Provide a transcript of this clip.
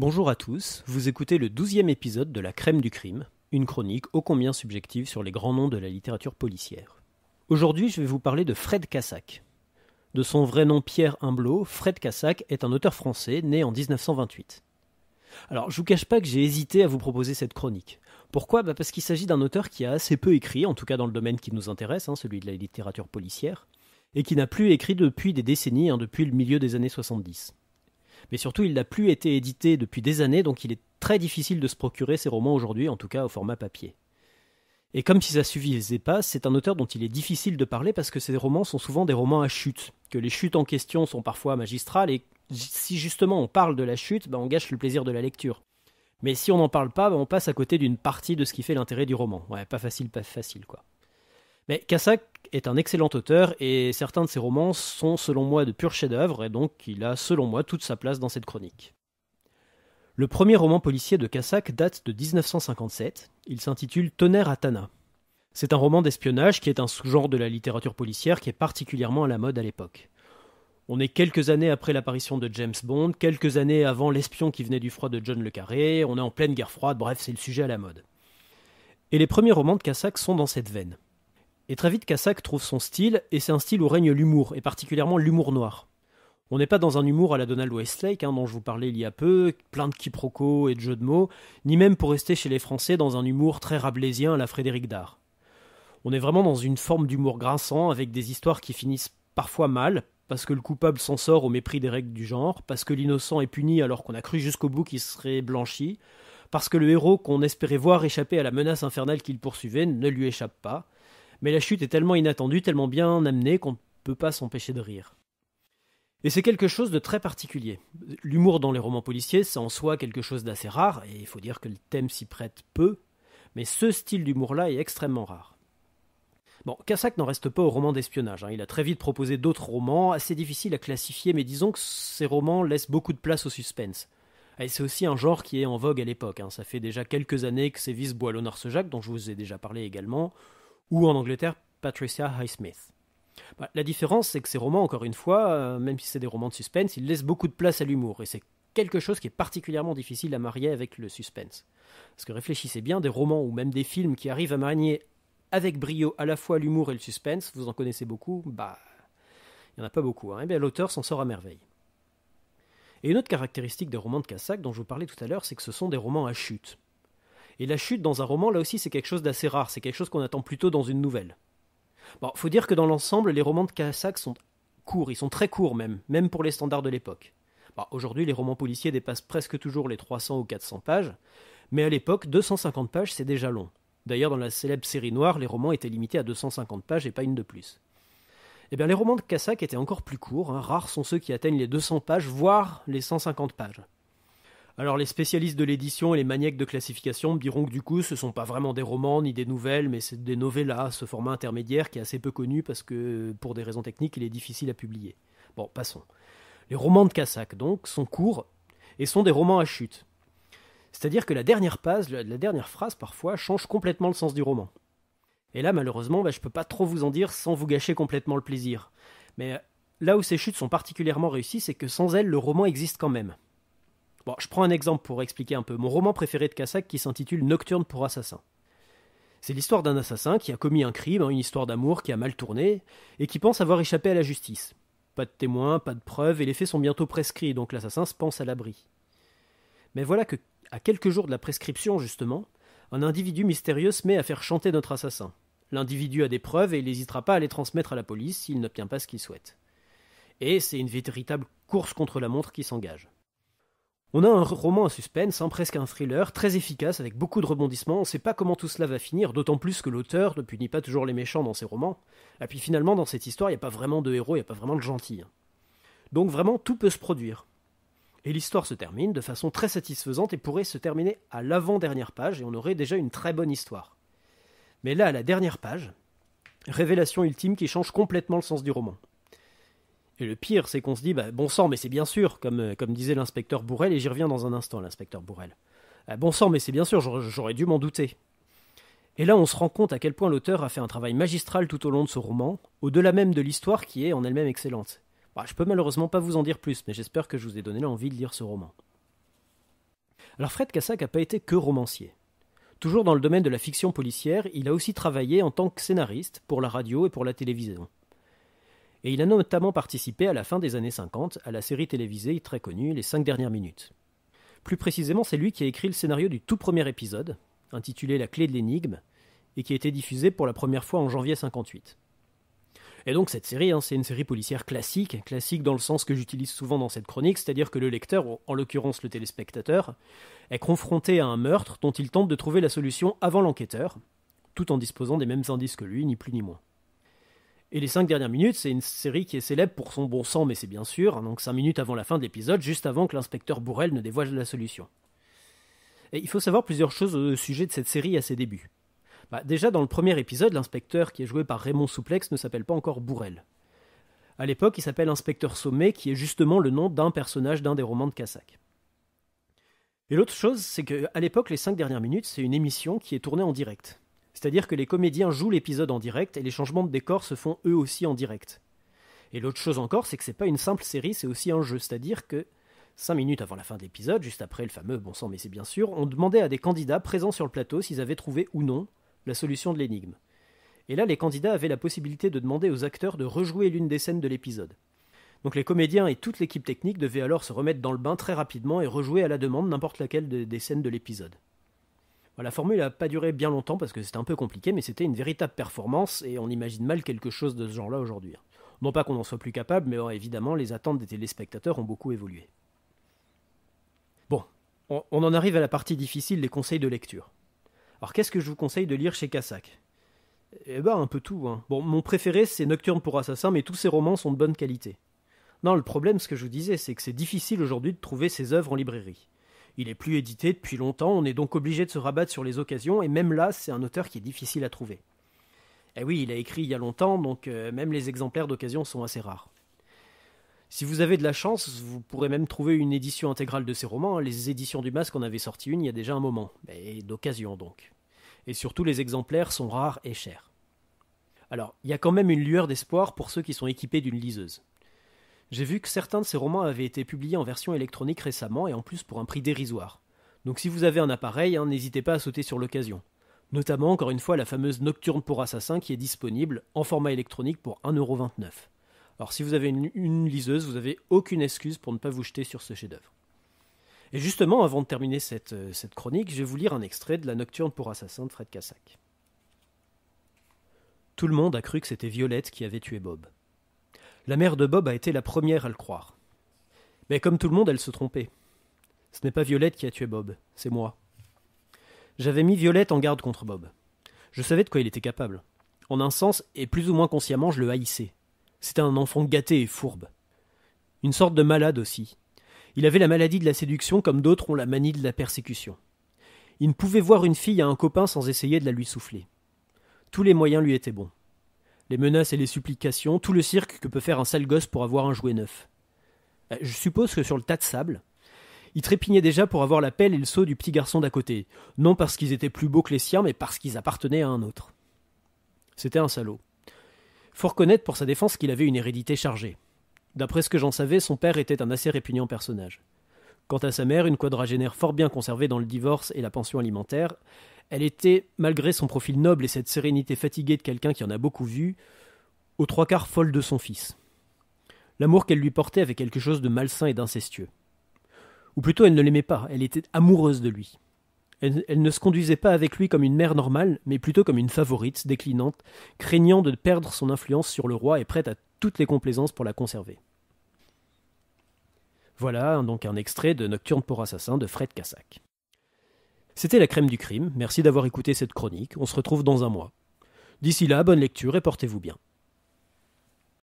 Bonjour à tous, vous écoutez le douzième épisode de La Crème du Crime, une chronique ô combien subjective sur les grands noms de la littérature policière. Aujourd'hui, je vais vous parler de Fred Cassac. De son vrai nom Pierre Humblot, Fred Cassac est un auteur français né en 1928. Alors, je vous cache pas que j'ai hésité à vous proposer cette chronique. Pourquoi bah, Parce qu'il s'agit d'un auteur qui a assez peu écrit, en tout cas dans le domaine qui nous intéresse, hein, celui de la littérature policière, et qui n'a plus écrit depuis des décennies, hein, depuis le milieu des années 70 mais surtout il n'a plus été édité depuis des années, donc il est très difficile de se procurer ses romans aujourd'hui, en tout cas au format papier. Et comme si ça suffisait pas, c'est un auteur dont il est difficile de parler parce que ses romans sont souvent des romans à chute, que les chutes en question sont parfois magistrales, et si justement on parle de la chute, ben, on gâche le plaisir de la lecture. Mais si on n'en parle pas, ben, on passe à côté d'une partie de ce qui fait l'intérêt du roman. Ouais, pas facile, pas facile quoi. Mais Cassac est un excellent auteur et certains de ses romans sont selon moi de purs chefs-d'œuvre et donc il a selon moi toute sa place dans cette chronique. Le premier roman policier de Cassac date de 1957. Il s'intitule Tonnerre à Tana. C'est un roman d'espionnage qui est un sous-genre de la littérature policière qui est particulièrement à la mode à l'époque. On est quelques années après l'apparition de James Bond, quelques années avant L'espion qui venait du froid de John le Carré, on est en pleine guerre froide, bref, c'est le sujet à la mode. Et les premiers romans de Cassac sont dans cette veine. Et très vite, Kassak trouve son style, et c'est un style où règne l'humour, et particulièrement l'humour noir. On n'est pas dans un humour à la Donald Westlake, hein, dont je vous parlais il y a peu, plein de quiproquos et de jeux de mots, ni même pour rester chez les Français dans un humour très rabelaisien à la Frédéric Dard. On est vraiment dans une forme d'humour grinçant, avec des histoires qui finissent parfois mal, parce que le coupable s'en sort au mépris des règles du genre, parce que l'innocent est puni alors qu'on a cru jusqu'au bout qu'il serait blanchi, parce que le héros qu'on espérait voir échapper à la menace infernale qu'il poursuivait ne lui échappe pas, mais la chute est tellement inattendue, tellement bien amenée qu'on ne peut pas s'empêcher de rire. Et c'est quelque chose de très particulier. L'humour dans les romans policiers, c'est en soi quelque chose d'assez rare, et il faut dire que le thème s'y prête peu, mais ce style d'humour-là est extrêmement rare. Bon, Cassac n'en reste pas aux romans d'espionnage. Hein. Il a très vite proposé d'autres romans, assez difficiles à classifier, mais disons que ces romans laissent beaucoup de place au suspense. Et c'est aussi un genre qui est en vogue à l'époque. Hein. Ça fait déjà quelques années que sévissent boileau jacques dont je vous ai déjà parlé également, ou en Angleterre, Patricia Highsmith. Bah, la différence, c'est que ces romans, encore une fois, euh, même si c'est des romans de suspense, ils laissent beaucoup de place à l'humour, et c'est quelque chose qui est particulièrement difficile à marier avec le suspense. Parce que réfléchissez bien, des romans ou même des films qui arrivent à marier avec brio à la fois l'humour et le suspense, vous en connaissez beaucoup, bah, il n'y en a pas beaucoup, et hein. eh bien l'auteur s'en sort à merveille. Et une autre caractéristique des romans de Cassac dont je vous parlais tout à l'heure, c'est que ce sont des romans à chute. Et la chute dans un roman, là aussi, c'est quelque chose d'assez rare, c'est quelque chose qu'on attend plutôt dans une nouvelle. Bon, faut dire que dans l'ensemble, les romans de Kassak sont courts, ils sont très courts même, même pour les standards de l'époque. Aujourd'hui, les romans policiers dépassent presque toujours les 300 ou 400 pages, mais à l'époque, 250 pages, c'est déjà long. D'ailleurs, dans la célèbre série noire, les romans étaient limités à 250 pages et pas une de plus. Eh bien, les romans de Cassac étaient encore plus courts, hein. rares sont ceux qui atteignent les 200 pages, voire les 150 pages. Alors les spécialistes de l'édition et les maniaques de classification me diront que du coup ce sont pas vraiment des romans ni des nouvelles, mais c'est des novellas, ce format intermédiaire qui est assez peu connu parce que pour des raisons techniques il est difficile à publier. Bon, passons. Les romans de Cassac donc sont courts et sont des romans à chute. C'est-à-dire que la dernière, la dernière phrase parfois change complètement le sens du roman. Et là malheureusement je bah, je peux pas trop vous en dire sans vous gâcher complètement le plaisir. Mais euh, là où ces chutes sont particulièrement réussies c'est que sans elles le roman existe quand même. Bon, je prends un exemple pour expliquer un peu mon roman préféré de Cassac qui s'intitule Nocturne pour assassin. C'est l'histoire d'un assassin qui a commis un crime, hein, une histoire d'amour qui a mal tourné, et qui pense avoir échappé à la justice. Pas de témoins, pas de preuves, et les faits sont bientôt prescrits, donc l'assassin se pense à l'abri. Mais voilà que, à quelques jours de la prescription, justement, un individu mystérieux se met à faire chanter notre assassin. L'individu a des preuves et il n'hésitera pas à les transmettre à la police s'il n'obtient pas ce qu'il souhaite. Et c'est une véritable course contre la montre qui s'engage. On a un roman à suspense, hein, presque un thriller, très efficace, avec beaucoup de rebondissements, on ne sait pas comment tout cela va finir, d'autant plus que l'auteur ne punit pas toujours les méchants dans ses romans. Et puis finalement, dans cette histoire, il n'y a pas vraiment de héros, il n'y a pas vraiment de gentil. Hein. Donc vraiment, tout peut se produire. Et l'histoire se termine de façon très satisfaisante et pourrait se terminer à l'avant-dernière page, et on aurait déjà une très bonne histoire. Mais là, à la dernière page, révélation ultime qui change complètement le sens du roman. Et le pire, c'est qu'on se dit, bah, bon sang, mais c'est bien sûr, euh, comme, disait l'inspecteur Bourrel, et j'y reviens dans un instant, l'inspecteur Bourrel. Ah, bon sang, mais c'est bien sûr, j'aurais dû m'en douter. Et là, on se rend compte à quel point l'auteur a fait un travail magistral tout au long de ce roman, au-delà même de l'histoire qui est en elle-même excellente. Bah, je peux malheureusement pas vous en dire plus, mais j'espère que je vous ai donné l'envie de lire ce roman. Alors Fred Cassac n'a pas été que romancier. Toujours dans le domaine de la fiction policière, il a aussi travaillé en tant que scénariste pour la radio et pour la télévision et il a notamment participé à la fin des années 50 à la série télévisée très connue Les 5 dernières minutes. Plus précisément, c'est lui qui a écrit le scénario du tout premier épisode, intitulé La clé de l'énigme, et qui a été diffusé pour la première fois en janvier 58. Et donc cette série, hein, c'est une série policière classique, classique dans le sens que j'utilise souvent dans cette chronique, c'est-à-dire que le lecteur, en l'occurrence le téléspectateur, est confronté à un meurtre dont il tente de trouver la solution avant l'enquêteur, tout en disposant des mêmes indices que lui, ni plus ni moins. Et les 5 dernières minutes, c'est une série qui est célèbre pour son bon sang, mais c'est bien sûr, hein, donc 5 minutes avant la fin de l'épisode, juste avant que l'inspecteur Bourrel ne dévoile la solution. Et il faut savoir plusieurs choses au sujet de cette série à ses débuts. Bah, déjà, dans le premier épisode, l'inspecteur qui est joué par Raymond Souplex ne s'appelle pas encore Bourrel. À l'époque, il s'appelle Inspecteur Sommet, qui est justement le nom d'un personnage d'un des romans de Cassac. Et l'autre chose, c'est qu'à l'époque, les 5 dernières minutes, c'est une émission qui est tournée en direct. C'est-à-dire que les comédiens jouent l'épisode en direct et les changements de décor se font eux aussi en direct. Et l'autre chose encore, c'est que c'est pas une simple série, c'est aussi un jeu. C'est-à-dire que cinq minutes avant la fin de l'épisode, juste après le fameux bon sang, mais c'est bien sûr, on demandait à des candidats présents sur le plateau s'ils avaient trouvé ou non la solution de l'énigme. Et là, les candidats avaient la possibilité de demander aux acteurs de rejouer l'une des scènes de l'épisode. Donc les comédiens et toute l'équipe technique devaient alors se remettre dans le bain très rapidement et rejouer à la demande n'importe laquelle des scènes de l'épisode. Bah, la formule n'a pas duré bien longtemps parce que c'était un peu compliqué, mais c'était une véritable performance et on imagine mal quelque chose de ce genre-là aujourd'hui. Hein. Non pas qu'on en soit plus capable, mais oh, évidemment les attentes des téléspectateurs ont beaucoup évolué. Bon, on, en arrive à la partie difficile, les conseils de lecture. Alors qu'est-ce que je vous conseille de lire chez Cassac Eh ben un peu tout. Hein. Bon, mon préféré c'est Nocturne pour Assassin, mais tous ses romans sont de bonne qualité. Non, le problème, ce que je vous disais, c'est que c'est difficile aujourd'hui de trouver ses œuvres en librairie. Il n'est plus édité depuis longtemps, on est donc obligé de se rabattre sur les occasions, et même là, c'est un auteur qui est difficile à trouver. Eh oui, il a écrit il y a longtemps, donc euh, même les exemplaires d'occasion sont assez rares. Si vous avez de la chance, vous pourrez même trouver une édition intégrale de ses romans. Hein. Les éditions du Masque en avaient sorti une il y a déjà un moment, et d'occasion donc. Et surtout, les exemplaires sont rares et chers. Alors, il y a quand même une lueur d'espoir pour ceux qui sont équipés d'une liseuse. J'ai vu que certains de ses romans avaient été publiés en version électronique récemment et en plus pour un prix dérisoire. Donc si vous avez un appareil, hein, n'hésitez pas à sauter sur l'occasion. Notamment encore une fois la fameuse Nocturne pour Assassin qui est disponible en format électronique pour 1,29€. Alors si vous avez une, liseuse, vous n'avez aucune excuse pour ne pas vous jeter sur ce chef-d'œuvre. Et justement, avant de terminer cette, euh, cette chronique, je vais vous lire un extrait de la Nocturne pour Assassin de Fred Cassac. Tout le monde a cru que c'était Violette qui avait tué Bob. La mère de Bob a été la première à le croire. Mais comme tout le monde, elle se trompait. Ce n'est pas Violette qui a tué Bob, c'est moi. J'avais mis Violette en garde contre Bob. Je savais de quoi il était capable. En un sens, et plus ou moins consciemment, je le haïssais. C'était un enfant gâté et fourbe. Une sorte de malade aussi. Il avait la maladie de la séduction comme d'autres ont la manie de la persécution. Il ne pouvait voir une fille à un copain sans essayer de la lui souffler. Tous les moyens lui étaient bons les menaces et les supplications, tout le cirque que peut faire un sale gosse pour avoir un jouet neuf. Euh, je suppose que sur le tas de sable, ils trépignaient déjà pour avoir la pelle et le seau du petit garçon d'à côté, non parce qu'ils étaient plus beaux que les siens, mais parce qu'ils appartenaient à un autre. C'était un salaud. Faut reconnaître pour sa défense qu'il avait une hérédité chargée. D'après ce que j'en savais, son père était un assez répugnant personnage. Quant à sa mère, une quadragénaire fort bien conservée dans le divorce et la pension alimentaire, elle était, malgré son profil noble et cette sérénité fatiguée de quelqu'un qui en a beaucoup vu, aux trois quarts folle de son fils. L'amour qu'elle lui portait avait quelque chose de malsain et d'incestueux. Ou plutôt, elle ne l'aimait pas, elle était amoureuse de lui. Elle, elle, ne se conduisait pas avec lui comme une mère normale, mais plutôt comme une favorite, déclinante, craignant de perdre son influence sur le roi et prête à toutes les complaisances pour la conserver. Voilà donc un extrait de Nocturne pour Assassin de Fred Cassac. C'était la crème du crime, merci d'avoir écouté cette chronique, on se retrouve dans un mois. D'ici là, bonne lecture et portez-vous bien.